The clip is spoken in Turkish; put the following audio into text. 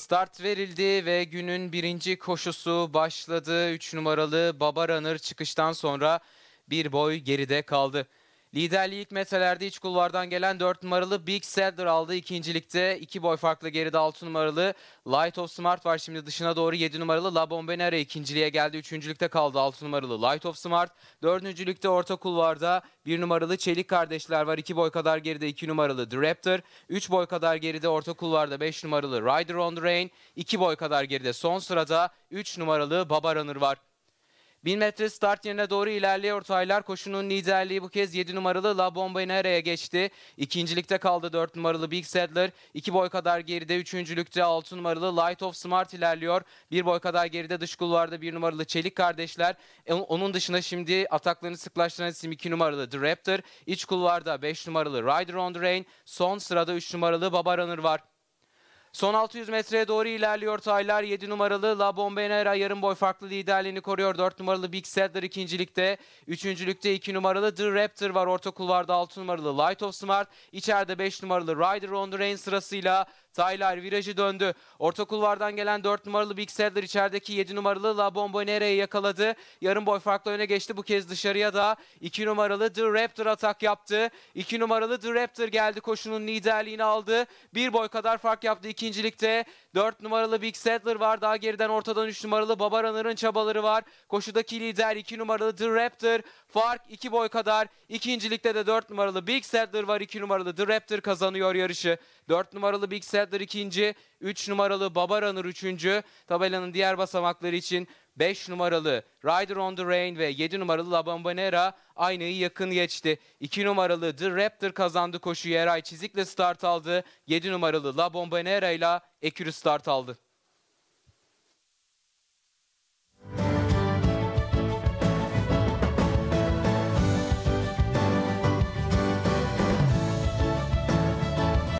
Start verildi ve günün birinci koşusu başladı. 3 numaralı Babaranır çıkıştan sonra bir boy geride kaldı. Liderliği ilk metrelerde iç kulvardan gelen 4 numaralı Big Sadler aldı ikincilikte. iki boy farklı geride 6 numaralı Light of Smart var şimdi dışına doğru 7 numaralı La Bombonera ikinciliğe geldi. Üçüncülükte kaldı 6 numaralı Light of Smart. Dördüncülükte orta kulvarda 1 numaralı Çelik Kardeşler var. 2 boy kadar geride 2 numaralı The Raptor. 3 boy kadar geride orta kulvarda 5 numaralı Rider on the Rain. 2 boy kadar geride son sırada 3 numaralı Baba Runner var. 1000 metre start yerine doğru ilerliyor ortaylar Koşunun liderliği bu kez 7 numaralı La Bomba Inera'ya geçti. İkincilikte kaldı 4 numaralı Big Settler. 2 boy kadar geride. Üçüncülükte 6 numaralı Light of Smart ilerliyor. 1 boy kadar geride dış kulvarda 1 numaralı Çelik kardeşler. E, onun dışında şimdi ataklarını sıklaştıran isim 2 numaralı The Raptor. İç kulvarda 5 numaralı Rider on the Rain. Son sırada 3 numaralı Baba Runner var. Son 600 metreye doğru ilerliyor Taylar. 7 numaralı La Bombenera yarım boy farklı liderliğini koruyor. 4 numaralı Big Sadler ikincilikte. Üçüncülükte 2 numaralı The Raptor var. Orta kulvarda 6 numaralı Light of Smart. İçeride 5 numaralı Rider on the Rain sırasıyla Taylar virajı döndü. Orta kulvardan gelen 4 numaralı Big Sadler içerideki 7 numaralı La Bombonere'yi yakaladı. Yarım boy farklı öne geçti. Bu kez dışarıya da 2 numaralı The Raptor atak yaptı. 2 numaralı The Raptor geldi koşunun liderliğini aldı. Bir boy kadar fark yaptı ikincilikte 4 numaralı Big Settler var. Daha geriden ortadan 3 numaralı Babaranır'ın çabaları var. Koşudaki lider 2 numaralı The Raptor. Fark 2 boy kadar. İkincilikte de 4 numaralı Big Settler var. 2 numaralı The Raptor kazanıyor yarışı. 4 numaralı Big Settler ikinci. 3 numaralı Babaranır üçüncü. Tabelanın diğer basamakları için 5 numaralı Rider on the Rain ve 7 numaralı La Bombonera aynayı yakın geçti. 2 numaralı The Raptor kazandı koşu yer ay Çizik'le start aldı. 7 numaralı La Bombonera ile Ekürü start aldı.